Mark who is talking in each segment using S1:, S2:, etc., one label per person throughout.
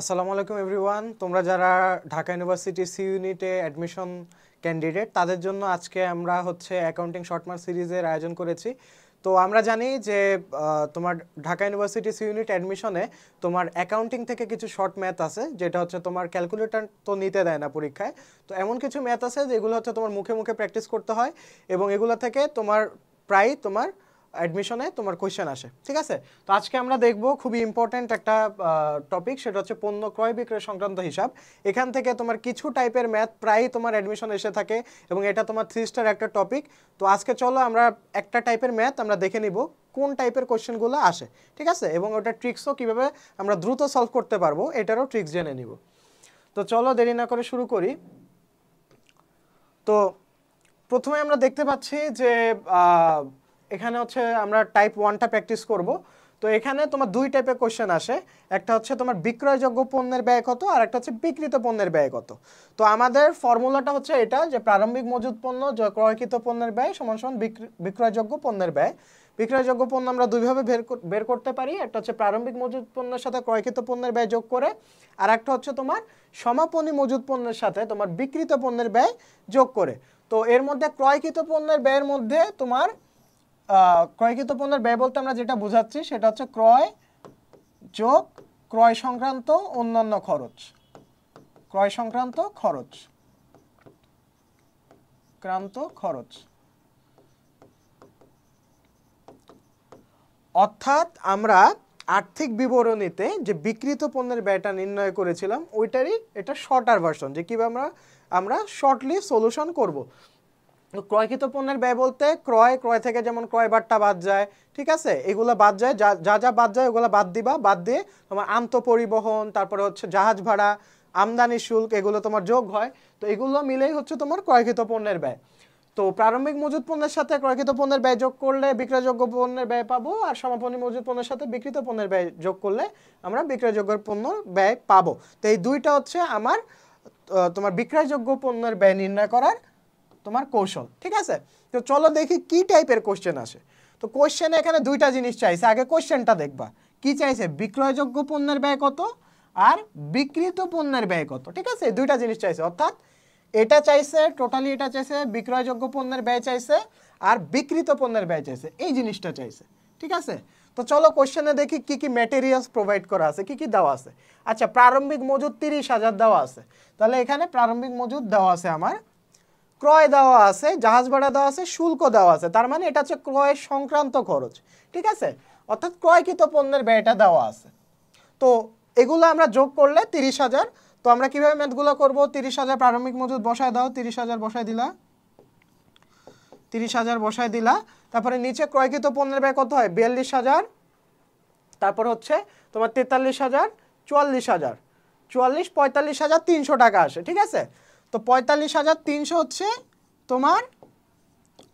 S1: আসসালামু আলাইকুম এভরিওয়ান তোমরা যারা ঢাকা ইউনিভার্সিটি সি ইউনিটে অ্যাডমিশন ক্যান্ডিডেট তাদের জন্য আজকে আমরা হচ্ছে অ্যাকাউন্টিং শর্টমার্ট সিরিজের আয়োজন করেছি তো আমরা জানি যে তোমার ঢাকা ইউনিভার্সিটি সি ইউনিট অ্যাডমিশনে তোমার অ্যাকাউন্টিং থেকে কিছু শর্ট ম্যাথ আছে যেটা হচ্ছে তোমার ক্যালকুলেটর তো নিতে দেয় না পরীক্ষায় তো এমন কিছু ম্যাথ আছে যেগুলো হচ্ছে তোমার মুখে মুখে প্র্যাকটিস করতে হয় এবং এগুলো থেকে তোমার প্রায় তোমার অ্যাডমিশনে তোমার কোয়েশ্চেন আসে ঠিক আছে তো আজকে আমরা দেখব খুবই ইম্পর্ট্যান্ট একটা টপিক সেটা হচ্ছে পণ্য ক্রয় বিক্রয় সংক্রান্ত হিসাব এখান থেকে তোমার কিছু টাইপের ম্যাথ প্রায়ই তোমার অ্যাডমিশন এসে থাকে এবং এটা তোমার থ্রি স্টার একটা টপিক তো আজকে চলো আমরা একটা টাইপের ম্যাথ আমরা দেখে নিব কোন টাইপের কোয়েশ্চেনগুলো আসে ঠিক আছে এবং ওটা ট্রিক্সও কীভাবে আমরা দ্রুত সলভ করতে পারবো এটারও ট্রিক্স জেনে নিব তো চলো দেরি না করে শুরু করি তো প্রথমে আমরা দেখতে পাচ্ছি যে এখানে হচ্ছে আমরা টাইপ ওয়ানটা প্র্যাকটিস করব তো এখানে তোমার দুই টাইপের কোশ্চেন আসে একটা হচ্ছে তোমার বিক্রয়যোগ্য পণ্যের ব্যয় কত আর একটা হচ্ছে বিক্রিত পণ্যের ব্যয় কত তো আমাদের ফর্মুলাটা হচ্ছে এটা যে প্রারম্ভিক মজুদ পণ্য ক্রয়কৃত পণ্যের ব্যয় সমান সমান বিক্রয়যোগ্য পণ্যের ব্যয় বিক্রয়যোগ্য পণ্য আমরা দুইভাবে বের বের করতে পারি একটা হচ্ছে প্রারম্ভিক মজুদ পণ্যের সাথে ক্রয়কৃত পণ্যের ব্যয় যোগ করে আর একটা হচ্ছে তোমার সমাপনী মজুদ পণ্যের সাথে তোমার বিক্রিত পণ্যের ব্যয় যোগ করে তো এর মধ্যে ক্রয়কৃত পণ্যের ব্যয়ের মধ্যে তোমার ক্রয়কৃত পণ্যের ব্যয় বলতে আমরা যেটা বোঝাচ্ছি সেটা হচ্ছে ক্রয় যোগ ক্রয় সংক্রান্ত অন্যান্য খরচ ক্রয় সংক্রান্ত খরচ ক্রান্ত খরচ অর্থাৎ আমরা আর্থিক বিবরণীতে যে বিকৃত পণ্যের ব্যয়টা নির্ণয় করেছিলাম ওইটারই এটা শর্টার ভার্সন যে কীভাবে আমরা আমরা শর্টলি সলিউশন করব ক্রয়কৃত পণ্যের ব্যয় বলতে ক্রয় ক্রয় থেকে যেমন ক্রয় বার্তা বাদ যায় ঠিক আছে এগুলো বাদ যায় যা যা বাদ যায় ওগুলো বাদ দিবা বাদ দিয়ে তোমার আন্ত পরিবহন তারপরে হচ্ছে জাহাজ ভাড়া আমদানি শুল্ক এগুলো তোমার যোগ হয় তো এগুলো মিলেই হচ্ছে তোমার ক্রয়কৃত পণ্যের ব্যয় তো প্রারম্ভিক মজুদ পণ্যের সাথে ক্রয়কৃত পণ্যের ব্যয় যোগ করলে বিক্রয়যোগ্য পণ্যের ব্যয় পাবো আর সমাপনী মজুদ পণ্যের সাথে বিক্রিত পণ্যের ব্যয় যোগ করলে আমরা বিক্রয়যোগ্য পণ্য ব্যয় পাবো তো এই দুইটা হচ্ছে আমার তোমার বিক্রয়যোগ্য পণ্যের ব্যয় নির্ণয় করার তোমার কৌশল ঠিক আছে তো চলো দেখি কি টাইপের কোশ্চেন আসে তো কোশ্চেনে এখানে দুইটা জিনিস চাইছে আগে কোশ্চেনটা দেখবা কি চাইছে বিক্রয়যোগ্য পণ্যের ব্যয় কত আর বিক্রিত পণ্যের ব্যয় কত ঠিক আছে দুইটা জিনিস চাইছে অর্থাৎ এটা চাইছে টোটালি এটা চাইছে বিক্রয়যোগ্য পণ্যের ব্যয় চাইছে আর বিক্রিত পণ্যের ব্যয় চাইছে এই জিনিসটা চাইছে ঠিক আছে তো চলো কোশ্চেনে দেখি কি কি ম্যাটেরিয়ালস প্রোভাইড করা আছে কি কি দেওয়া আছে আচ্ছা প্রারম্ভিক মজুদ তিরিশ হাজার দেওয়া আছে তাহলে এখানে প্রারম্ভিক মজুদ দেওয়া আছে আমার ক্রয় দেওয়া আছে জাহাজ ভাড়া দেওয়া আছে শুল্ক দেওয়া আছে তার মানে এটা হচ্ছে ক্রয় সংক্রান্ত খরচ ঠিক আছে অর্থাৎ ক্রয়কৃত পণ্যের ব্যয়টা দেওয়া আছে তো এগুলো আমরা যোগ করলে তিরিশ হাজার তো আমরা কীভাবে ম্যাথগুলো করব তিরিশ হাজার প্রারম্ভিক মজুদ বসায় দাও তিরিশ হাজার বসায় দিলা তিরিশ হাজার বসায় দিলা তারপরে নিচে ক্রয়কৃত পণ্যের ব্যয় কত হয় বিয়াল্লিশ হাজার তারপর হচ্ছে তোমার তেতাল্লিশ হাজার চুয়াল্লিশ হাজার চুয়াল্লিশ পঁয়তাল্লিশ হাজার তিনশো টাকা আসে ঠিক আছে তো পঁয়তাল্লিশ হাজার তিনশো হচ্ছে তোমার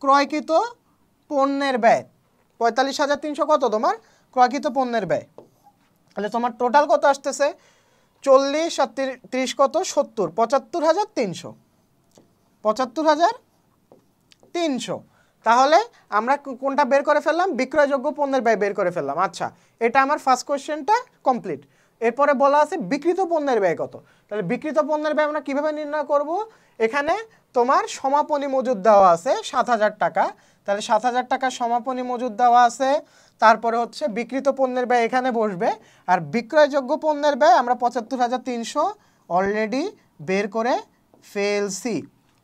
S1: ক্রয়কৃত পণ্যের ব্যয় পঁয়তাল্লিশ হাজার তিনশো কত তোমার ক্রয়কৃত পণ্যের ব্যয় তাহলে তোমার টোটাল কত আসতেছে চল্লিশ আর তিরিশ কত সত্তর পঁচাত্তর হাজার তিনশো পঁচাত্তর হাজার তিনশো তাহলে আমরা কোনটা বের করে ফেললাম বিক্রয়যোগ্য পণ্যের ব্যয় বের করে ফেললাম আচ্ছা এটা আমার ফার্স্ট কোয়েশ্চেনটা কমপ্লিট এরপরে বলা আছে বিকৃত পণ্যের ব্যয় কত তাহলে বিকৃত পণ্যের ব্যয় আমরা কীভাবে নির্ণয় করব এখানে তোমার সমাপনী মজুদ দেওয়া আছে সাত হাজার টাকা তাহলে সাত হাজার টাকা সমাপনী মজুদ দেওয়া আছে তারপরে হচ্ছে বিকৃত পণ্যের ব্যয় এখানে বসবে আর বিক্রয়যোগ্য পণ্যের ব্যয় আমরা পঁচাত্তর হাজার তিনশো অলরেডি বের করে ফেলছি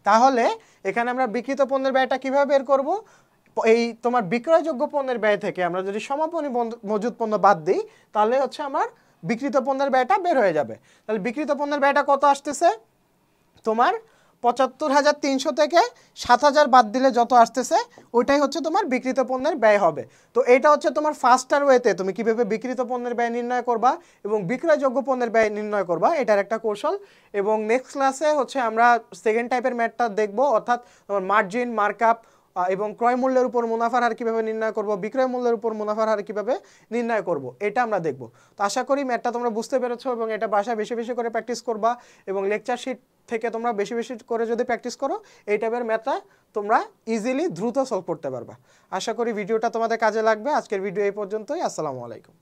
S1: তাহলে এখানে আমরা বিকৃত পণ্যের ব্যয়টা কীভাবে বের করব এই তোমার বিক্রয়যোগ্য পণ্যের ব্যয় থেকে আমরা যদি সমাপনী মজুদ পণ্য বাদ দিই তাহলে হচ্ছে আমার বিকৃত পণ্যের ব্যয়টা বের হয়ে যাবে তাহলে বিকৃত পণ্যের ব্যয়টা কত আসতেছে তোমার পঁচাত্তর হাজার তিনশো থেকে সাত হাজার বাদ দিলে যত আসতেছে ওইটাই হচ্ছে তোমার বিকৃত পণ্যের ব্যয় হবে তো এটা হচ্ছে তোমার ফার্স্টার ওয়েতে তুমি কীভাবে বিকৃত পণ্যের ব্যয় নির্ণয় করবা এবং বিক্রয়যোগ্য পণ্যের ব্যয় নির্ণয় করবা এটার একটা কৌশল এবং নেক্সট ক্লাসে হচ্ছে আমরা সেকেন্ড টাইপের ম্যাটটা দেখব অর্থাৎ তোমার মার্জিন মার্কআপ এবং ক্রয় মূল্যের উপর মুনাফার হার কীভাবে নির্ণয় করব বিক্রয় মূল্যের উপর মুনাফার হার কীভাবে নির্ণয় করব এটা আমরা দেখব তো আশা করি ম্যাটটা তোমরা বুঝতে পেরেছো এবং এটা বাসায় বেশি বেশি করে প্র্যাকটিস করবা এবং লেকচার শিট থেকে তোমরা বেশি বেশি করে যদি প্র্যাকটিস করো এই টাইপের ম্যাথটা তোমরা ইজিলি দ্রুত সলভ করতে পারবা আশা করি ভিডিওটা তোমাদের কাজে লাগবে আজকের ভিডিও এই পর্যন্তই আসসালামু আলাইকুম